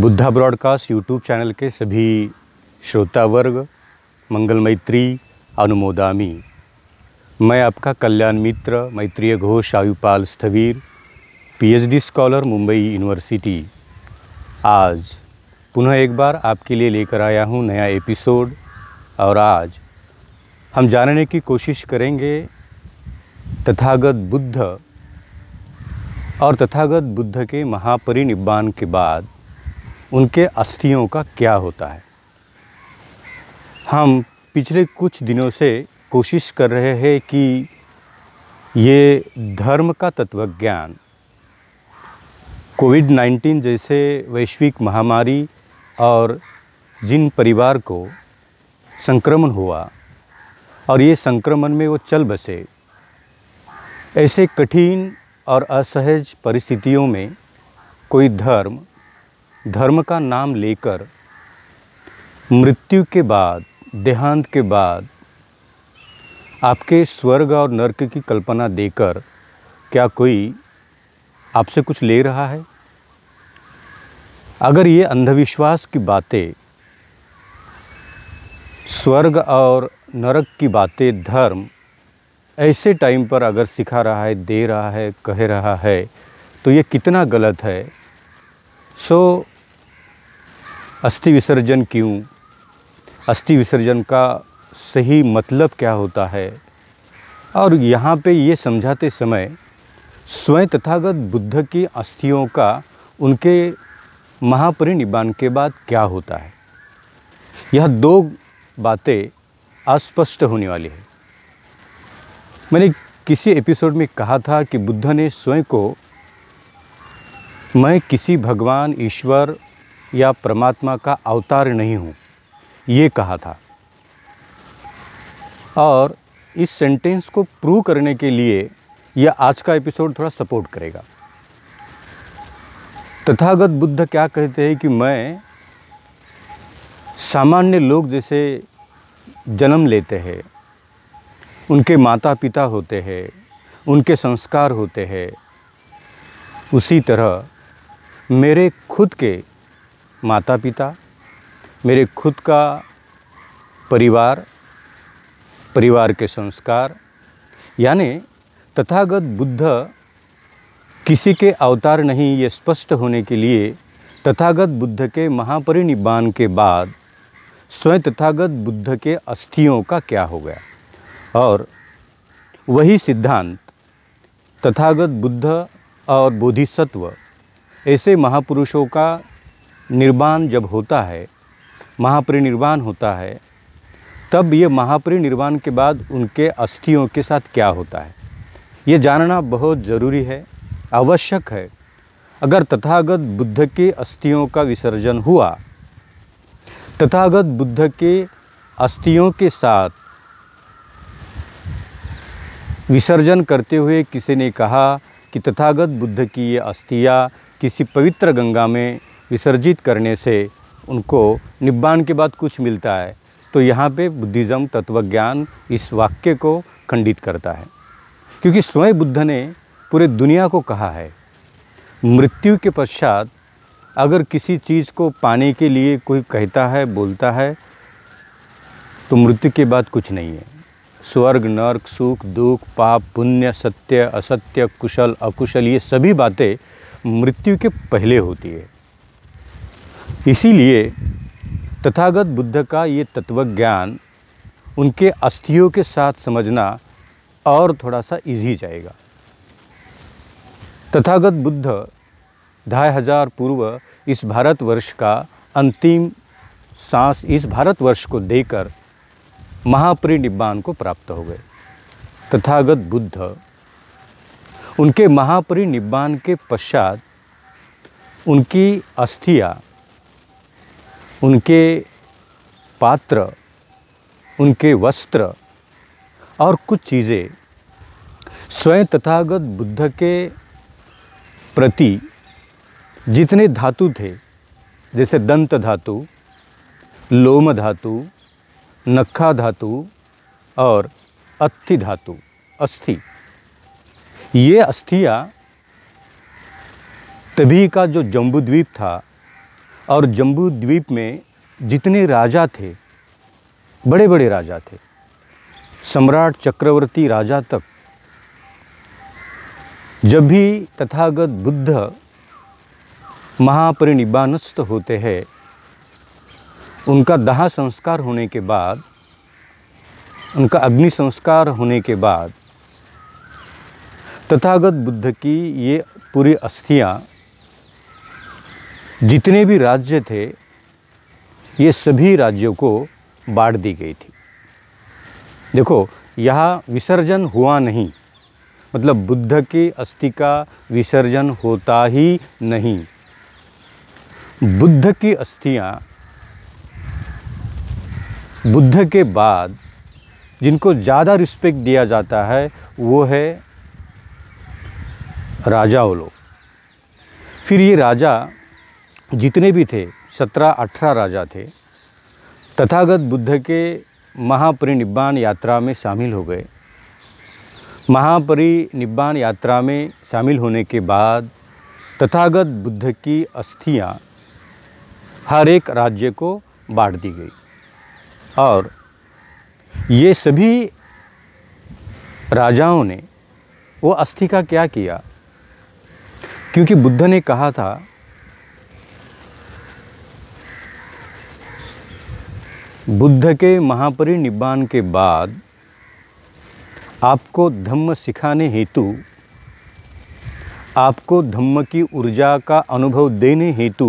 Buddha broadcast YouTube channel के सभी श्रोता वर्ग मंगल मैत्री अनुमोदामी मैं आपका कल्याण मित्र Maitreya Ghosh Ayupal Sthavir PhD scholar Mumbai University आज पुनः एक बार आपके लिए लेकर आया हूँ नया एपिसोड और आज हम जानने की कोशिश करेंगे तथागत बुद्ध और तथागत बुद्ध के महापरिनिब्बान के बाद उनके अस्थियों का क्या होता है हम पिछले कुछ दिनों से कोशिश कर रहे हैं कि ये धर्म का तत्वज्ञान कोविड 19 जैसे वैश्विक महामारी और जिन परिवार को संक्रमण हुआ और ये संक्रमण में वो चल बसे ऐसे कठिन और असहज परिस्थितियों में कोई धर्म धर्म का नाम लेकर मृत्यु के बाद देहांत के बाद आपके स्वर्ग और नर्क की कल्पना देकर क्या कोई आपसे कुछ ले रहा है अगर ये अंधविश्वास की बातें स्वर्ग और नरक की बातें धर्म ऐसे टाइम पर अगर सिखा रहा है दे रहा है कह रहा है तो ये कितना गलत है सो अस्थि विसर्जन क्यों अस्थि विसर्जन का सही मतलब क्या होता है और यहाँ पे ये समझाते समय स्वयं तथागत बुद्ध की अस्थियों का उनके महापरिनिर्वाण के बाद क्या होता है यह दो बातें अस्पष्ट होने वाली है मैंने किसी एपिसोड में कहा था कि बुद्ध ने स्वयं को मैं किसी भगवान ईश्वर या परमात्मा का अवतार नहीं हूँ ये कहा था और इस सेंटेंस को प्रूव करने के लिए यह आज का एपिसोड थोड़ा सपोर्ट करेगा तथागत बुद्ध क्या कहते हैं कि मैं सामान्य लोग जैसे जन्म लेते हैं उनके माता पिता होते हैं उनके संस्कार होते हैं उसी तरह मेरे खुद के माता पिता मेरे खुद का परिवार परिवार के संस्कार यानी तथागत बुद्ध किसी के अवतार नहीं ये स्पष्ट होने के लिए तथागत बुद्ध के महापरिनिब्बान के बाद स्वयं तथागत बुद्ध के अस्थियों का क्या हो गया और वही सिद्धांत तथागत बुद्ध और बोधिसत्व ऐसे महापुरुषों का निर्वाण जब होता है महापरिनिर्वाण होता है तब ये महापरिनिर्वाण के बाद उनके अस्थियों के साथ क्या होता है ये जानना बहुत ज़रूरी है आवश्यक है अगर तथागत बुद्ध के अस्थियों का विसर्जन हुआ तथागत बुद्ध के अस्थियों के साथ विसर्जन करते हुए किसी ने कहा कि तथागत बुद्ध की ये अस्थियाँ किसी पवित्र गंगा में विसर्जित करने से उनको निब्बान के बाद कुछ मिलता है तो यहाँ पे बुद्धिज़्म तत्वज्ञान इस वाक्य को खंडित करता है क्योंकि स्वयं बुद्ध ने पूरे दुनिया को कहा है मृत्यु के पश्चात अगर किसी चीज़ को पाने के लिए कोई कहता है बोलता है तो मृत्यु के बाद कुछ नहीं है स्वर्ग नर्क सुख दुख पाप पुण्य सत्य असत्य कुशल अकुशल ये सभी बातें मृत्यु के पहले होती है इसीलिए तथागत बुद्ध का ये तत्वज्ञान उनके अस्थियों के साथ समझना और थोड़ा सा इजी जाएगा तथागत बुद्ध ढाई हजार पूर्व इस भारतवर्ष का अंतिम सांस इस भारतवर्ष को देकर महापरिनिर्वाण को प्राप्त हो गए तथागत बुद्ध उनके महापरिनिर्वाण के पश्चात उनकी अस्थियाँ उनके पात्र उनके वस्त्र और कुछ चीज़ें स्वयं तथागत बुद्ध के प्रति जितने धातु थे जैसे दंत धातु लोम धातु नखा धातु और अस्थि धातु अस्थि ये अस्थियाँ तभी का जो जम्बूद्वीप था और जम्बू द्वीप में जितने राजा थे बड़े बड़े राजा थे सम्राट चक्रवर्ती राजा तक जब भी तथागत बुद्ध महापरिनिब्बानस्थ होते हैं उनका दाह संस्कार होने के बाद उनका अग्नि संस्कार होने के बाद तथागत बुद्ध की ये पूरी अस्थियाँ जितने भी राज्य थे ये सभी राज्यों को बांट दी गई थी देखो यहाँ विसर्जन हुआ नहीं मतलब बुद्ध की अस्थि का विसर्जन होता ही नहीं बुद्ध की अस्थियाँ बुद्ध के बाद जिनको ज़्यादा रिस्पेक्ट दिया जाता है वो है राजाओं लोग फिर ये राजा जितने भी थे सत्रह अठारह राजा थे तथागत बुद्ध के महापरिनिब्बान यात्रा में शामिल हो गए महापरिनिब्बान यात्रा में शामिल होने के बाद तथागत बुद्ध की अस्थियां हर एक राज्य को बांट दी गई और ये सभी राजाओं ने वो अस्थि का क्या किया क्योंकि बुद्ध ने कहा था बुद्ध के महापरिनिर्वाण के बाद आपको धम्म सिखाने हेतु आपको धम्म की ऊर्जा का अनुभव देने हेतु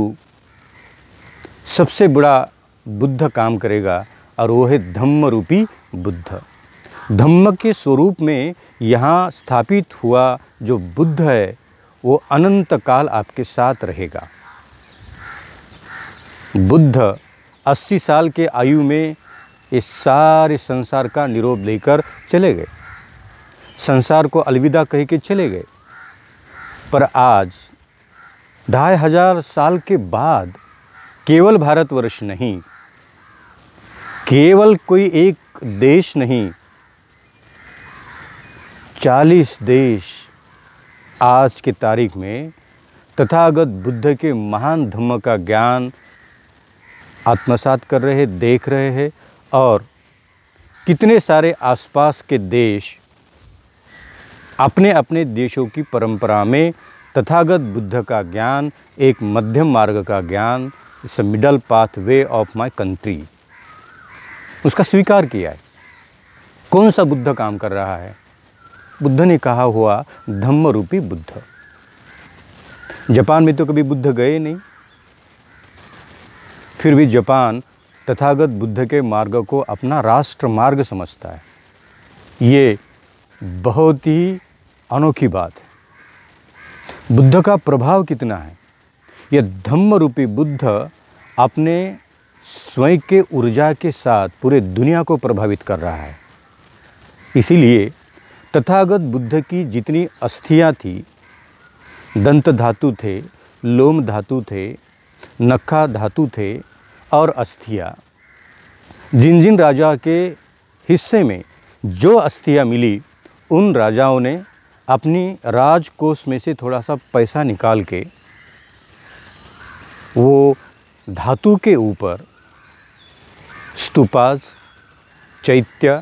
सबसे बड़ा बुद्ध काम करेगा और वो है धम्म रूपी बुद्ध धम्म के स्वरूप में यहाँ स्थापित हुआ जो बुद्ध है वो अनंत काल आपके साथ रहेगा बुद्ध अस्सी साल के आयु में इस सारे संसार का निरोप लेकर चले गए संसार को अलविदा कह के चले गए पर आज ढाई हजार साल के बाद केवल भारतवर्ष नहीं केवल कोई एक देश नहीं चालीस देश आज की तारीख में तथागत बुद्ध के महान धम्म का ज्ञान आत्मसात कर रहे हैं देख रहे हैं और कितने सारे आसपास के देश अपने अपने देशों की परंपरा में तथागत बुद्ध का ज्ञान एक मध्यम मार्ग का ज्ञान इस middle path way of my country उसका स्वीकार किया है कौन सा बुद्ध काम कर रहा है बुद्ध ने कहा हुआ धम्म रूपी बुद्ध जापान में तो कभी बुद्ध गए नहीं फिर भी जापान तथागत बुद्ध के मार्ग को अपना राष्ट्र मार्ग समझता है ये बहुत ही अनोखी बात है बुद्ध का प्रभाव कितना है यह धम्म रूपी बुद्ध अपने स्वयं के ऊर्जा के साथ पूरे दुनिया को प्रभावित कर रहा है इसीलिए तथागत बुद्ध की जितनी अस्थियाँ थी दंत धातु थे लोम धातु थे नखा धातु थे और अस्थिया जिन जिन राजा के हिस्से में जो अस्थियाँ मिली उन राजाओं ने अपनी राजकोष में से थोड़ा सा पैसा निकाल के वो धातु के ऊपर स्तूपाज चैत्य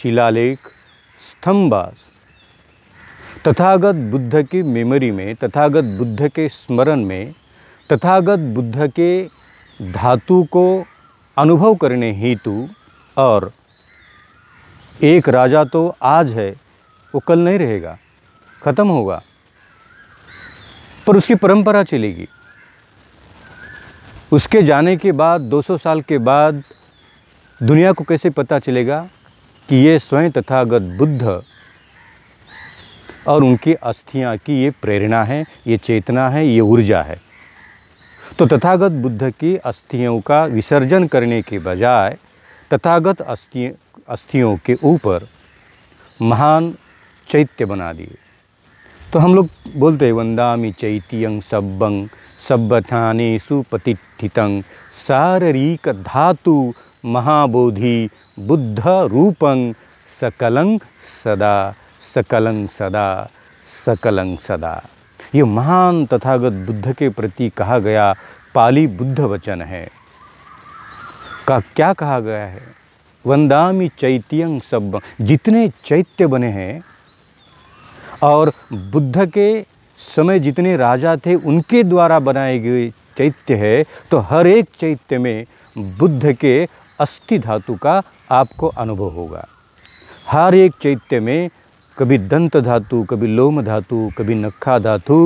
शिलालेख स्तंभाज तथागत बुद्ध की मेमोरी में तथागत बुद्ध के स्मरण में तथागत बुद्ध के धातु को अनुभव करने हेतु और एक राजा तो आज है वो कल नहीं रहेगा ख़त्म होगा पर उसकी परंपरा चलेगी उसके जाने के बाद 200 साल के बाद दुनिया को कैसे पता चलेगा कि ये स्वयं तथागत बुद्ध और उनकी अस्थियाँ की ये प्रेरणा है ये चेतना है ये ऊर्जा है तो तथागत बुद्ध की अस्थियों का विसर्जन करने के बजाय तथागत अस्थि अस्थियों के ऊपर महान चैत्य बना दिए तो हम लोग बोलते हैं वंदामी चैत्यंग सब्बंग सब्बथाने सुपतिथितंग शारीरिक धातु महाबोधि बुद्ध रूपंग सकलंग सदा सकलंग सदा सकलंग सदा ये महान तथागत बुद्ध के प्रति कहा गया पाली बुद्ध वचन है का क्या कहा गया है वंदामी चैत्यंग सब जितने चैत्य बने हैं और बुद्ध के समय जितने राजा थे उनके द्वारा बनाए गए चैत्य है तो हर एक चैत्य में बुद्ध के अस्थि धातु का आपको अनुभव होगा हर एक चैत्य में कभी दंत धातु कभी लोम धातु कभी नखा धातु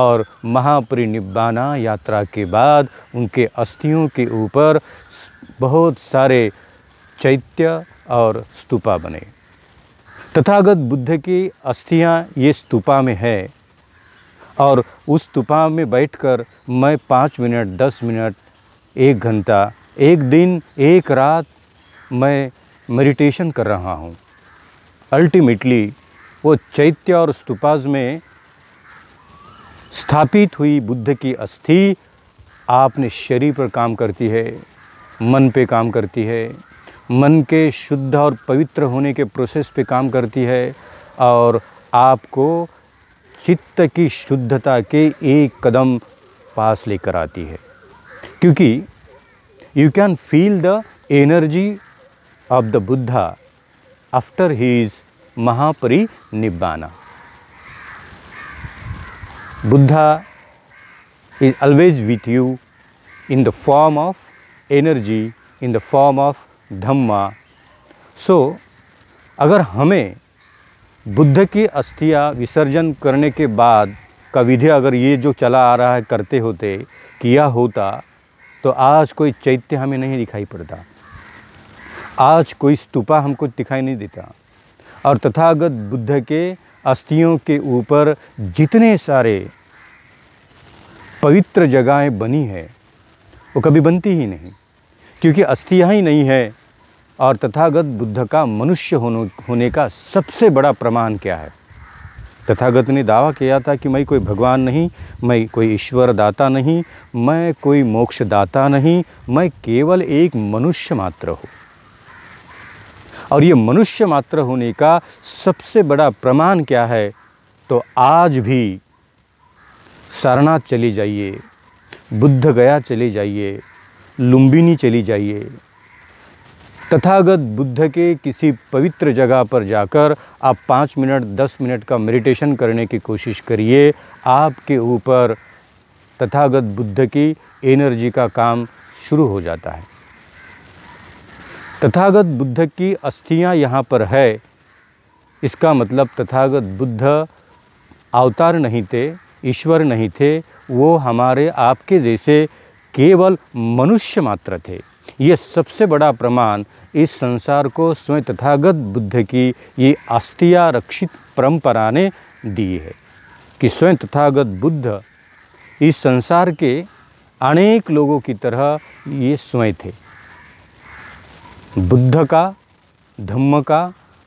और महापरिनिब्बाना यात्रा के बाद उनके अस्थियों के ऊपर बहुत सारे चैत्य और स्तूपा बने तथागत बुद्ध की अस्थियाँ ये स्तूपा में है और उस स्तूपा में बैठकर मैं पाँच मिनट दस मिनट एक घंटा एक दिन एक रात मैं मेडिटेशन कर रहा हूँ अल्टीमेटली वो चैत्य और स्तूपाज में स्थापित हुई बुद्ध की अस्थि आपने शरीर पर काम करती है मन पे काम करती है मन के शुद्ध और पवित्र होने के प्रोसेस पे काम करती है और आपको चित्त की शुद्धता के एक कदम पास लेकर आती है क्योंकि you can feel the energy of the Buddha after he is Mahaparinibbana. Buddha is always with you in the form of energy in the form of Dhamma So, अगर हमें बुद्ध की अस्थियाँ विसर्जन करने के बाद का विधि अगर ये जो चला आ रहा है करते होते किया होता तो आज कोई चैत्य हमें नहीं दिखाई पड़ता आज कोई स्तूपा हमको दिखाई नहीं देता और तथागत बुद्ध के अस्थियों के ऊपर जितने सारे पवित्र जगहें बनी है वो कभी बनती ही नहीं क्योंकि अस्थियाँ ही नहीं है और तथागत बुद्ध का मनुष्य होने होने का सबसे बड़ा प्रमाण क्या है तथागत ने दावा किया था कि मैं कोई भगवान नहीं मैं कोई ईश्वर दाता नहीं मैं कोई मोक्षदाता नहीं मैं केवल एक मनुष्य मात्र हूँ और ये मनुष्य मात्र होने का सबसे बड़ा प्रमाण क्या है तो आज भी सारनाथ चले जाइए बुद्ध गया चले जाइए लुम्बिनी चली जाइए तथागत बुद्ध के किसी पवित्र जगह पर जाकर आप पाँच मिनट दस मिनट का मेडिटेशन करने की कोशिश करिए आपके ऊपर तथागत बुद्ध की एनर्जी का काम शुरू हो जाता है तथागत बुद्ध की अस्थियां यहाँ पर है इसका मतलब तथागत बुद्ध अवतार नहीं थे ईश्वर नहीं थे वो हमारे आपके जैसे केवल मनुष्य मात्र थे ये सबसे बड़ा प्रमाण इस संसार को स्वयं तथागत बुद्ध की ये अस्थिया रक्षित परंपरा ने दी है कि स्वयं तथागत बुद्ध इस संसार के अनेक लोगों की तरह ये स्वयं थे बुद्ध का धम्म का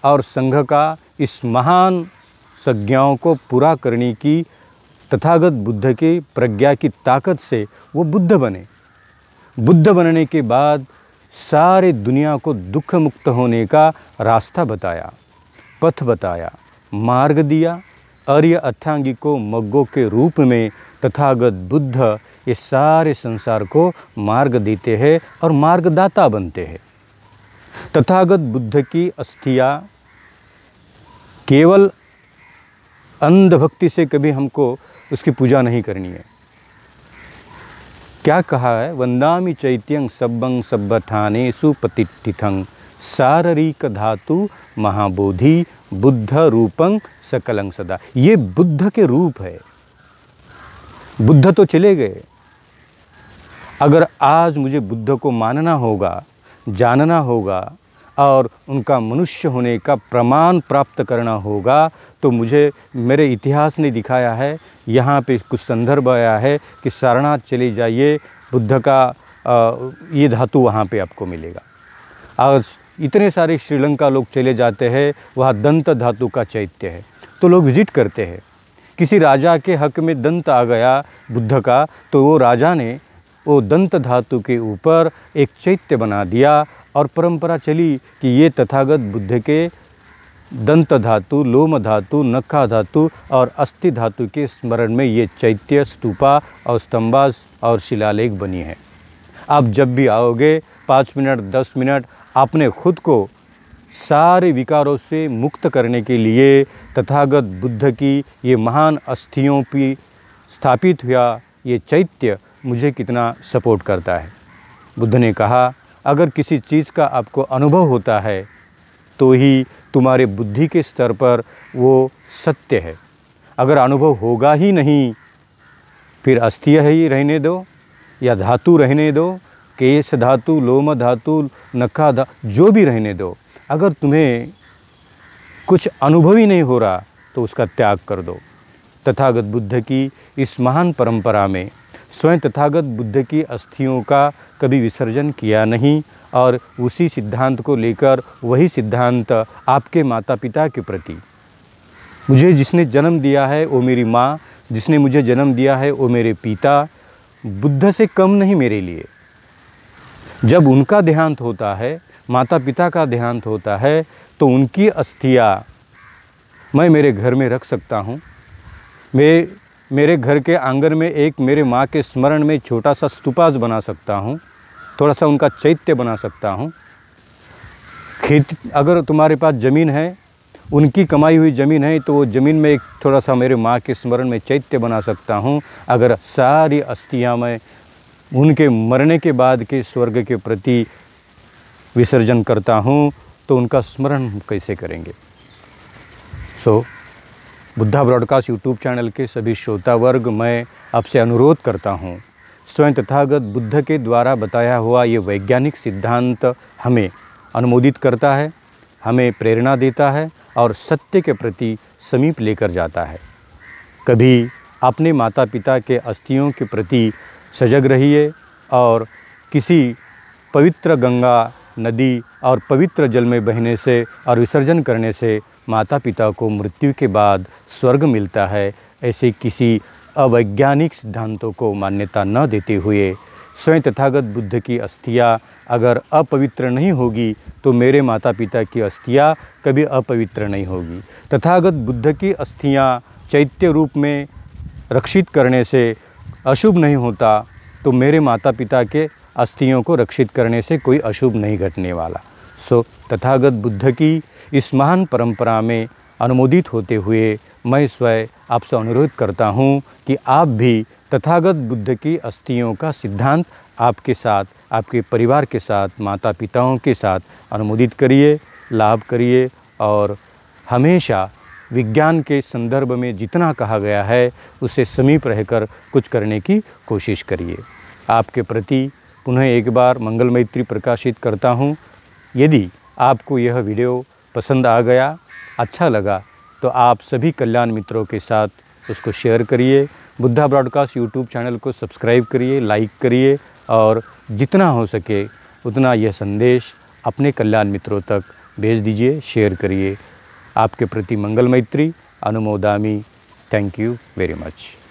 और संघ का इस महान संज्ञाओं को पूरा करने की तथागत बुद्ध के प्रज्ञा की ताकत से वो बुद्ध बने बुद्ध बनने के बाद सारे दुनिया को दुख मुक्त होने का रास्ता बताया पथ बताया मार्ग दिया आर्य अथांगी को मग्गो के रूप में तथागत बुद्ध ये सारे संसार को मार्ग देते हैं और मार्गदाता बनते हैं तथागत बुद्ध की अस्थियाँ केवल अंधभक्ति से कभी हमको उसकी पूजा नहीं करनी है क्या कहा है वंदामी चैत्यंग सब्बंग सभ्यथाने सुपतिथंग शारीरिक धातु महाबोधि बुद्ध रूपंग सकलंग सदा ये बुद्ध के रूप है बुद्ध तो चले गए अगर आज मुझे बुद्ध को मानना होगा जानना होगा और उनका मनुष्य होने का प्रमाण प्राप्त करना होगा तो मुझे मेरे इतिहास ने दिखाया है यहाँ पे कुछ संदर्भ आया है कि सारनाथ चले जाइए बुद्ध का ये धातु वहाँ पे आपको मिलेगा और इतने सारे श्रीलंका लोग चले जाते हैं वहाँ दंत धातु का चैत्य है तो लोग विजिट करते हैं किसी राजा के हक में दंत आ गया बुद्ध का तो वो राजा ने वो दंत धातु के ऊपर एक चैत्य बना दिया और परंपरा चली कि ये तथागत बुद्ध के दंत धातु लोम धातु नखा धातु और अस्थि धातु के स्मरण में ये चैत्य स्तूपा और स्तंभा और शिलालेख बनी है आप जब भी आओगे पाँच मिनट दस मिनट आपने खुद को सारे विकारों से मुक्त करने के लिए तथागत बुद्ध की ये महान अस्थियों पर स्थापित हुआ ये चैत्य मुझे कितना सपोर्ट करता है बुद्ध ने कहा अगर किसी चीज़ का आपको अनुभव होता है तो ही तुम्हारे बुद्धि के स्तर पर वो सत्य है अगर अनुभव होगा ही नहीं फिर अस्थि ही रहने दो या धातु रहने दो केश धातु लोम धातु नखा धा जो भी रहने दो अगर तुम्हें कुछ अनुभव ही नहीं हो रहा तो उसका त्याग कर दो तथागत बुद्ध की इस महान परंपरा में स्वयं तथागत बुद्ध की अस्थियों का कभी विसर्जन किया नहीं और उसी सिद्धांत को लेकर वही सिद्धांत आपके माता पिता के प्रति मुझे जिसने जन्म दिया है वो मेरी माँ जिसने मुझे जन्म दिया है वो मेरे पिता बुद्ध से कम नहीं मेरे लिए जब उनका देहांत होता है माता पिता का देहांत होता है तो उनकी अस्थियाँ मैं मेरे घर में रख सकता हूँ मैं मेरे घर के आंगन में एक मेरे माँ के स्मरण में छोटा सा स्तूपास बना सकता हूँ थोड़ा सा उनका चैत्य बना सकता हूँ खेत अगर तुम्हारे पास ज़मीन है उनकी कमाई हुई ज़मीन है तो वो ज़मीन में एक थोड़ा सा मेरे माँ के स्मरण में चैत्य बना सकता हूँ अगर सारी अस्थियाँ मैं उनके मरने के बाद के स्वर्ग के प्रति विसर्जन करता हूँ तो उनका स्मरण कैसे करेंगे so so, Buddha broadcast YouTube channel के सभी श्रोता वर्ग मैं आपसे अनुरोध करता हूँ स्वयं तथागत बुद्ध के द्वारा बताया हुआ ये वैज्ञानिक सिद्धांत हमें अनुमोदित करता है हमें प्रेरणा देता है और सत्य के प्रति समीप लेकर जाता है कभी अपने माता पिता के अस्थियों के प्रति सजग रहिए और किसी पवित्र गंगा नदी और पवित्र जल में बहने से और विसर्जन करने से माता पिता को मृत्यु के बाद स्वर्ग मिलता है ऐसे किसी अवैज्ञानिक सिद्धांतों को मान्यता न देते हुए स्वयं तथागत बुद्ध की अस्थियाँ अगर अपवित्र नहीं होगी तो मेरे माता पिता की अस्थियाँ कभी अपवित्र नहीं होगी तथागत बुद्ध की अस्थियाँ चैत्य रूप में रक्षित करने से अशुभ नहीं होता तो मेरे माता पिता के अस्थियों को रक्षित करने से कोई अशुभ नहीं घटने वाला सो तथागत बुद्ध की इस महान परंपरा में अनुमोदित होते हुए मैं स्वयं आपसे अनुरोध करता हूँ कि आप भी तथागत बुद्ध की अस्थियों का सिद्धांत आपके साथ आपके परिवार के साथ माता पिताओं के साथ अनुमोदित करिए लाभ करिए और हमेशा विज्ञान के संदर्भ में जितना कहा गया है उसे समीप रहकर कुछ करने की कोशिश करिए आपके प्रति पुनः एक बार मंगल मैत्री प्रकाशित करता हूँ यदि आपको यह वीडियो पसंद आ गया अच्छा लगा तो आप सभी कल्याण मित्रों के साथ उसको शेयर करिए बुद्धा ब्रॉडकास्ट यूट्यूब चैनल को सब्सक्राइब करिए लाइक करिए और जितना हो सके उतना यह संदेश अपने कल्याण मित्रों तक भेज दीजिए शेयर करिए आपके प्रति मंगल मैत्री अनुमोदामी थैंक यू वेरी मच